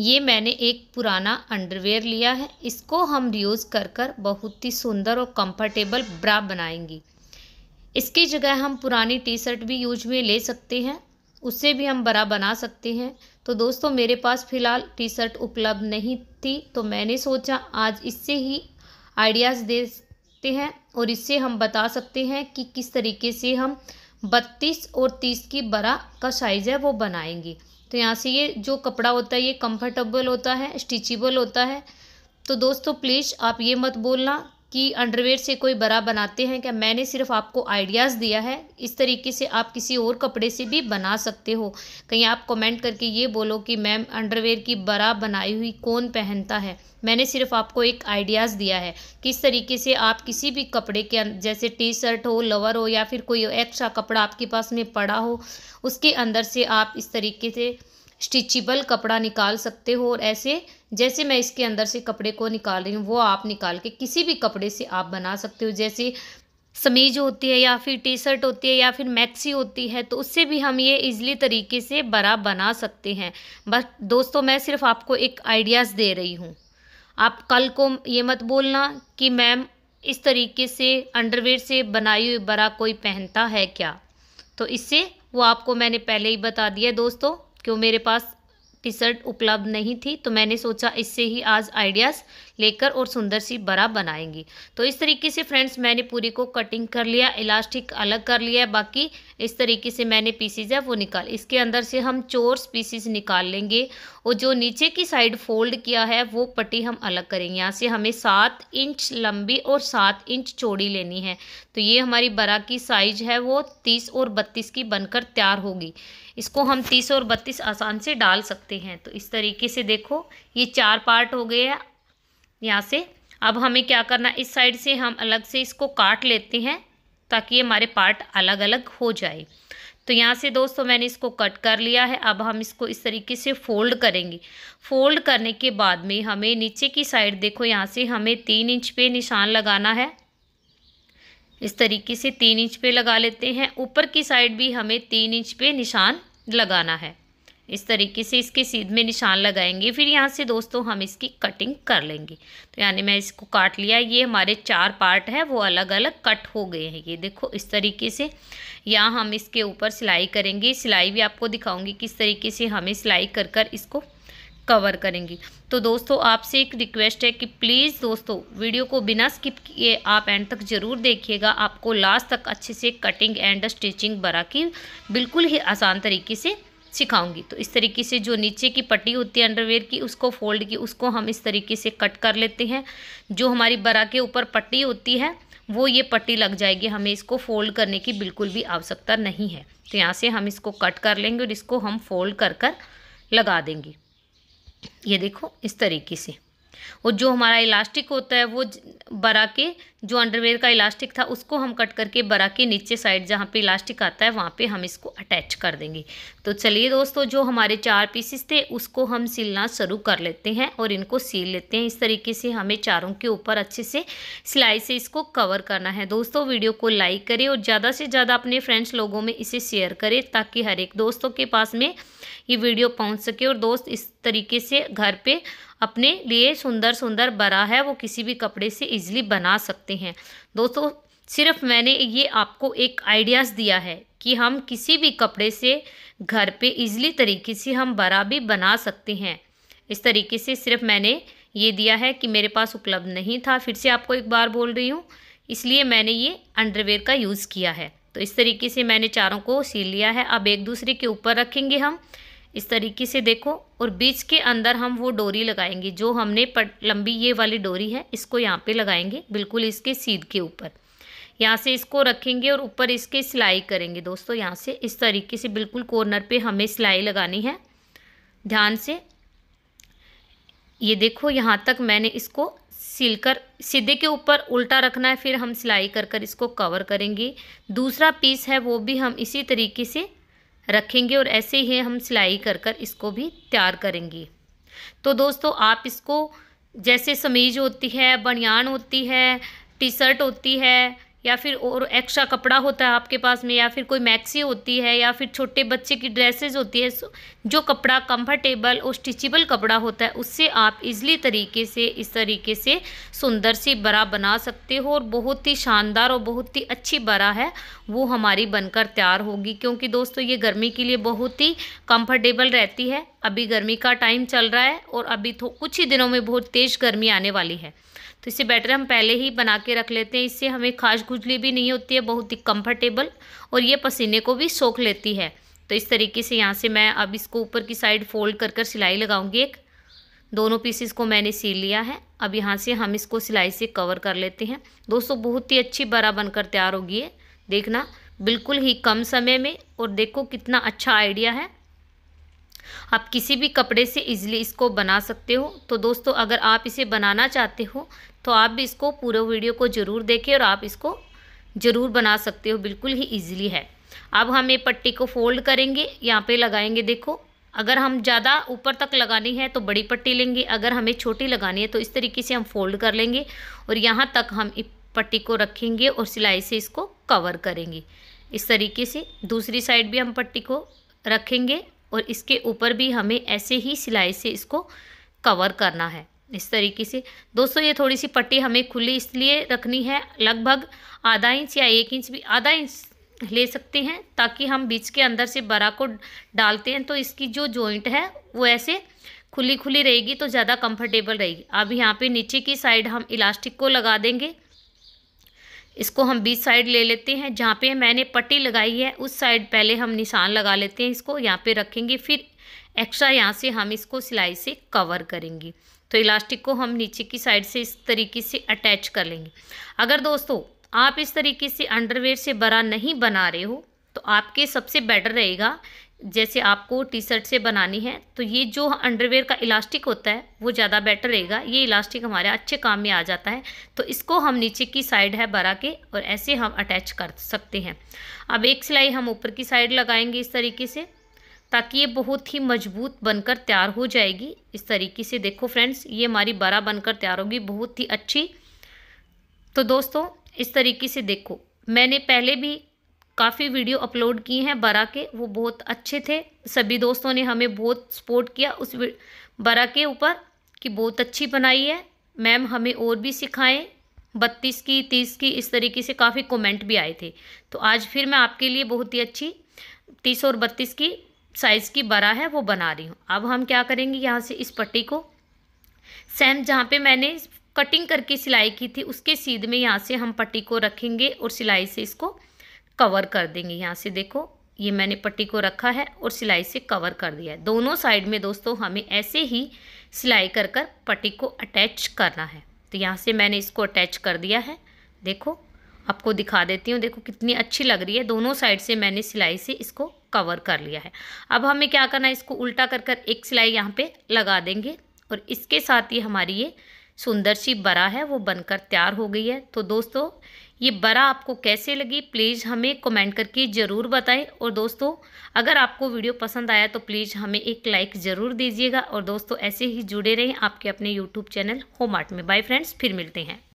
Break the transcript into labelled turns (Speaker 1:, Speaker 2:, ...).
Speaker 1: ये मैंने एक पुराना अंडरवेयर लिया है इसको हम यूज़ कर कर बहुत ही सुंदर और कंफर्टेबल ब्रा बनाएंगी इसकी जगह हम पुरानी टी शर्ट भी यूज में ले सकते हैं उससे भी हम बड़ा बना सकते हैं तो दोस्तों मेरे पास फ़िलहाल टी शर्ट उपलब्ध नहीं थी तो मैंने सोचा आज इससे ही आइडियाज़ देते हैं और इससे हम बता सकते हैं कि किस तरीके से हम बत्तीस और तीस की बड़ा का साइज़ है वो बनाएंगे तो यहाँ से ये जो कपड़ा होता है ये कंफर्टेबल होता है स्टिचिबल होता है तो दोस्तों प्लीज़ आप ये मत बोलना कि अंडरवेयर से कोई बड़ा बनाते हैं क्या मैंने सिर्फ आपको आइडियाज़ दिया है इस तरीके से आप किसी और कपड़े से भी बना सकते हो कहीं आप कमेंट करके ये बोलो कि मैम अंडरवेयर की बड़ा बनाई हुई कौन पहनता है मैंने सिर्फ आपको एक आइडियाज़ दिया है कि इस तरीके से आप किसी भी कपड़े के अं-, जैसे टी शर्ट हो लवर हो या फिर कोई एक्स्ट्रा कपड़ा आपके पास में पड़ा हो उसके अंदर से आप इस तरीके से स्टिचिबल कपड़ा निकाल सकते हो और ऐसे जैसे मैं इसके अंदर से कपड़े को निकाल रही हूँ वो आप निकाल के किसी भी कपड़े से आप बना सकते हो जैसे समीज होती है या फिर टी शर्ट होती है या फिर मैक्सी होती है तो उससे भी हम ये इजली तरीके से बड़ा बना सकते हैं बस दोस्तों मैं सिर्फ आपको एक आइडियाज़ दे रही हूँ आप कल को ये मत बोलना कि मैम इस तरीके से अंडरवेयर से बनाई हुई बड़ा कोई पहनता है क्या तो इससे वो आपको मैंने पहले ही बता दिया दोस्तों क्यों मेरे पास टी शर्ट उपलब्ध नहीं थी तो मैंने सोचा इससे ही आज आइडियाज़ लेकर और सुंदर सी बरा बनाएंगी तो इस तरीके से फ्रेंड्स मैंने पूरी को कटिंग कर लिया इलास्टिक अलग कर लिया बाकी इस तरीके से मैंने पीसीज है वो निकाल इसके अंदर से हम चोर्स पीसीस निकाल लेंगे और जो नीचे की साइड फोल्ड किया है वो पट्टी हम अलग करेंगे यहाँ से हमें सात इंच लंबी और सात इंच चौड़ी लेनी है तो ये हमारी बरा की साइज है वो तीस और बत्तीस की बनकर तैयार होगी इसको हम तीस और बत्तीस आसान से डाल सकते हैं तो इस तरीके से देखो ये चार पार्ट हो गए हैं यहाँ से अब हमें क्या करना इस साइड से हम अलग से इसको काट लेते हैं ताकि ये हमारे पार्ट अलग अलग हो जाए तो यहाँ से दोस्तों मैंने इसको कट कर लिया है अब हम इसको इस तरीके से फोल्ड करेंगे फोल्ड करने के बाद में हमें नीचे की साइड देखो यहाँ से हमें तीन इंच पे निशान लगाना है इस तरीके से तीन इंच पे लगा लेते हैं ऊपर की साइड भी हमें तीन इंच पे निशान लगाना है इस तरीके से इसके सीध में निशान लगाएंगे फिर यहाँ से दोस्तों हम इसकी कटिंग कर लेंगे तो यानी मैं इसको काट लिया ये हमारे चार पार्ट है वो अलग अलग कट हो गए हैं ये देखो इस तरीके से या हम इसके ऊपर सिलाई करेंगे सिलाई भी आपको दिखाऊंगी किस तरीके से हमें सिलाई कर कर इसको कवर करेंगी तो दोस्तों आपसे एक रिक्वेस्ट है कि प्लीज़ दोस्तों वीडियो को बिना स्किप किए आप एंड तक ज़रूर देखिएगा आपको लास्ट तक अच्छे से कटिंग एंड स्टिचिंग बरा की बिल्कुल ही आसान तरीके से सिखाऊंगी तो इस तरीके से जो नीचे की पट्टी होती है अंडरवेयर की उसको फोल्ड की उसको हम इस तरीके से कट कर लेते हैं जो हमारी बरा के ऊपर पट्टी होती है वो ये पट्टी लग जाएगी हमें इसको फोल्ड करने की बिल्कुल भी आवश्यकता नहीं है तो यहाँ से हम इसको कट कर लेंगे और इसको हम फोल्ड कर कर लगा देंगे ये देखो इस तरीके से और जो हमारा इलास्टिक होता है वो बरा के जो अंडरवेयर का इलास्टिक था उसको हम कट करके बरा के नीचे साइड जहाँ पे इलास्टिक आता है वहाँ पे हम इसको अटैच कर देंगे तो चलिए दोस्तों जो हमारे चार पीसेस थे उसको हम सिलना शुरू कर लेते हैं और इनको सील लेते हैं इस तरीके से हमें चारों के ऊपर अच्छे से सिलाई से इसको कवर करना है दोस्तों वीडियो को लाइक करें और ज़्यादा से ज़्यादा अपने फ्रेंड्स लोगों में इसे शेयर करें ताकि हर एक दोस्तों के पास में ये वीडियो पहुंच सके और दोस्त इस तरीके से घर पे अपने लिए सुंदर सुंदर बरा है वो किसी भी कपड़े से इज़ली बना सकते हैं दोस्तों सिर्फ मैंने ये आपको एक आइडियाज़ दिया है कि हम किसी भी कपड़े से घर पे इजली तरीके से हम बरा भी बना सकते हैं इस तरीके से सिर्फ मैंने ये दिया है कि मेरे पास उपलब्ध नहीं था फिर से आपको एक बार बोल रही हूँ इसलिए मैंने ये अंडरवेयर का यूज़ किया है तो इस तरीके से मैंने चारों को सील लिया है अब एक दूसरे के ऊपर रखेंगे हम इस तरीके से देखो और बीच के अंदर हम वो डोरी लगाएंगे जो हमने पट लंबी ये वाली डोरी है इसको यहाँ पे लगाएंगे बिल्कुल इसके सीध के ऊपर यहाँ से इसको रखेंगे और ऊपर इसके सिलाई करेंगे दोस्तों यहाँ से इस तरीके से बिल्कुल कॉर्नर पे हमें सिलाई लगानी है ध्यान से ये देखो यहाँ तक मैंने इसको सिल कर सीधे के ऊपर उल्टा रखना है फिर हम सिलाई कर कर इसको कवर करेंगे दूसरा पीस है वो भी हम इसी तरीके से रखेंगे और ऐसे ही हम सिलाई कर कर इसको भी तैयार करेंगे तो दोस्तों आप इसको जैसे समीज होती है बनियान होती है टी शर्ट होती है या फिर और एक्स्ट्रा कपड़ा होता है आपके पास में या फिर कोई मैक्सी होती है या फिर छोटे बच्चे की ड्रेसेस होती है जो कपड़ा कंफर्टेबल और स्टिचेबल कपड़ा होता है उससे आप इजली तरीके से इस तरीके से सुंदर सी बरा बना सकते हो और बहुत ही शानदार और बहुत ही अच्छी बरा है वो हमारी बनकर तैयार होगी क्योंकि दोस्तों ये गर्मी के लिए बहुत ही कम्फर्टेबल रहती है अभी गर्मी का टाइम चल रहा है और अभी तो कुछ ही दिनों में बहुत तेज़ गर्मी आने वाली है तो इससे बैटर हम पहले ही बना के रख लेते हैं इससे हमें खाश खुजली भी नहीं होती है बहुत ही कम्फर्टेबल और ये पसीने को भी सोख लेती है तो इस तरीके से यहाँ से मैं अब इसको ऊपर की साइड फोल्ड कर कर सिलाई लगाऊंगी एक दोनों पीसेस को मैंने सी लिया है अब यहाँ से हम इसको सिलाई से कवर कर लेते हैं दोस्तों बहुत ही अच्छी बरा बनकर तैयार होगी है देखना बिल्कुल ही कम समय में और देखो कितना अच्छा आइडिया है आप किसी भी कपड़े से इजली इसको बना सकते हो तो दोस्तों अगर आप इसे बनाना चाहते हो तो आप भी इसको पूरे वीडियो को ज़रूर देखें और आप इसको ज़रूर बना सकते हो बिल्कुल ही ईजिली है अब हम ये पट्टी को फोल्ड करेंगे यहाँ पे लगाएंगे देखो अगर हम ज़्यादा ऊपर तक लगानी है तो बड़ी पट्टी लेंगे अगर हमें छोटी लगानी है तो इस तरीके से हम फोल्ड कर लेंगे और यहाँ तक हम पट्टी को रखेंगे और सिलाई से इसको कवर करेंगे इस तरीके से दूसरी साइड भी हम पट्टी को रखेंगे और इसके ऊपर भी हमें ऐसे ही सिलाई से इसको कवर करना है इस तरीके से दोस्तों ये थोड़ी सी पट्टी हमें खुली इसलिए रखनी है लगभग आधा इंच या एक इंच भी आधा इंच ले सकते हैं ताकि हम बीच के अंदर से बरा को डालते हैं तो इसकी जो जॉइंट है वो ऐसे खुली खुली रहेगी तो ज़्यादा कंफर्टेबल रहेगी अब यहाँ पे नीचे की साइड हम इलास्टिक को लगा देंगे इसको हम बीच साइड ले लेते हैं जहाँ पे मैंने पट्टी लगाई है उस साइड पहले हम निशान लगा लेते हैं इसको यहाँ पे रखेंगे फिर एक्स्ट्रा यहाँ से हम इसको सिलाई से कवर करेंगे तो इलास्टिक को हम नीचे की साइड से इस तरीके से अटैच कर लेंगे अगर दोस्तों आप इस तरीके से अंडरवेयर से बड़ा नहीं बना रहे हो तो आपके सबसे बेटर रहेगा जैसे आपको टी शर्ट से बनानी है तो ये जो अंडरवेयर का इलास्टिक होता है वो ज़्यादा बेटर रहेगा ये इलास्टिक हमारे अच्छे काम में आ जाता है तो इसको हम नीचे की साइड है बरा के और ऐसे हम अटैच कर सकते हैं अब एक सिलाई हम ऊपर की साइड लगाएंगे इस तरीके से ताकि ये बहुत ही मजबूत बनकर तैयार हो जाएगी इस तरीके से देखो फ्रेंड्स ये हमारी बरा बनकर तैयार होगी बहुत ही अच्छी तो दोस्तों इस तरीके से देखो मैंने पहले भी काफ़ी वीडियो अपलोड किए हैं बरा के वो बहुत अच्छे थे सभी दोस्तों ने हमें बहुत सपोर्ट किया उस बरा के ऊपर कि बहुत अच्छी बनाई है मैम हमें और भी सिखाएं बत्तीस की तीस की इस तरीके से काफ़ी कमेंट भी आए थे तो आज फिर मैं आपके लिए बहुत ही अच्छी तीस और बत्तीस की साइज़ की बरा है वो बना रही हूँ अब हम क्या करेंगे यहाँ से इस पट्टी को सेम जहाँ पे मैंने कटिंग करके सिलाई की थी उसके सीध में यहाँ से हम पट्टी को रखेंगे और सिलाई से इसको कवर कर देंगे यहाँ से देखो ये मैंने पट्टी को रखा है और सिलाई से कवर कर दिया है दोनों साइड में दोस्तों हमें ऐसे ही सिलाई कर कर पट्टी को अटैच करना है तो यहाँ से मैंने इसको अटैच कर दिया है देखो आपको दिखा देती हूँ देखो कितनी अच्छी लग रही है दोनों साइड से मैंने सिलाई से इसको कवर कर लिया है अब हमें क्या करना है इसको उल्टा कर कर एक सिलाई यहाँ पे लगा देंगे और इसके साथ ही हमारी ये सुंदर सी बरा है वो बनकर तैयार हो गई है तो दोस्तों ये बरा आपको कैसे लगी प्लीज़ हमें कमेंट करके ज़रूर बताएं और दोस्तों अगर आपको वीडियो पसंद आया तो प्लीज़ हमें एक लाइक ज़रूर दीजिएगा और दोस्तों ऐसे ही जुड़े रहें आपके अपने यूट्यूब चैनल होम आर्ट में बाय फ्रेंड्स फिर मिलते हैं